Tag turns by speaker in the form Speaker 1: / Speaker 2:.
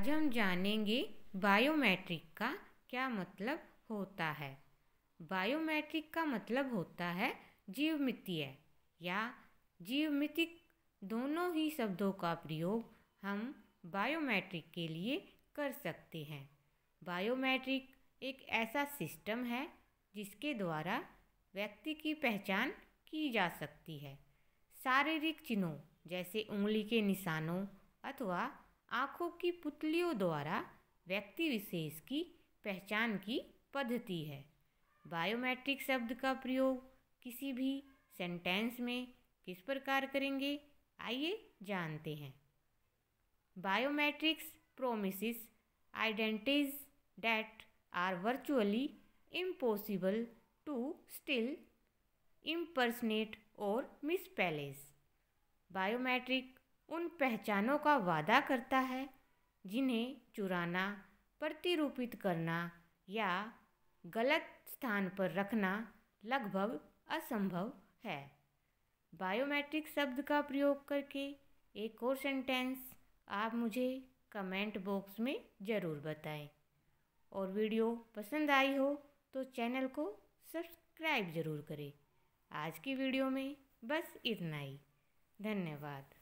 Speaker 1: आज हम जानेंगे बायोमेट्रिक का क्या मतलब होता है बायोमेट्रिक का मतलब होता है जीवमितीय या जीवमितिक दोनों ही शब्दों का प्रयोग हम बायोमेट्रिक के लिए कर सकते हैं बायोमेट्रिक एक ऐसा सिस्टम है जिसके द्वारा व्यक्ति की पहचान की जा सकती है शारीरिक चिन्हों जैसे उंगली के निशानों अथवा आँखों की पुतलियों द्वारा व्यक्ति विशेष की पहचान की पद्धति है बायोमेट्रिक शब्द का प्रयोग किसी भी सेंटेंस में किस प्रकार करेंगे आइए जानते हैं biometrics promises identities that are virtually impossible to steal impersonate और मिसपैलेस बायोमेट्रिक उन पहचानों का वादा करता है जिन्हें चुराना प्रतिरूपित करना या गलत स्थान पर रखना लगभग असंभव है बायोमेट्रिक शब्द का प्रयोग करके एक और सेंटेंस आप मुझे कमेंट बॉक्स में ज़रूर बताएं और वीडियो पसंद आई हो तो चैनल को सब्सक्राइब ज़रूर करें आज की वीडियो में बस इतना ही धन्यवाद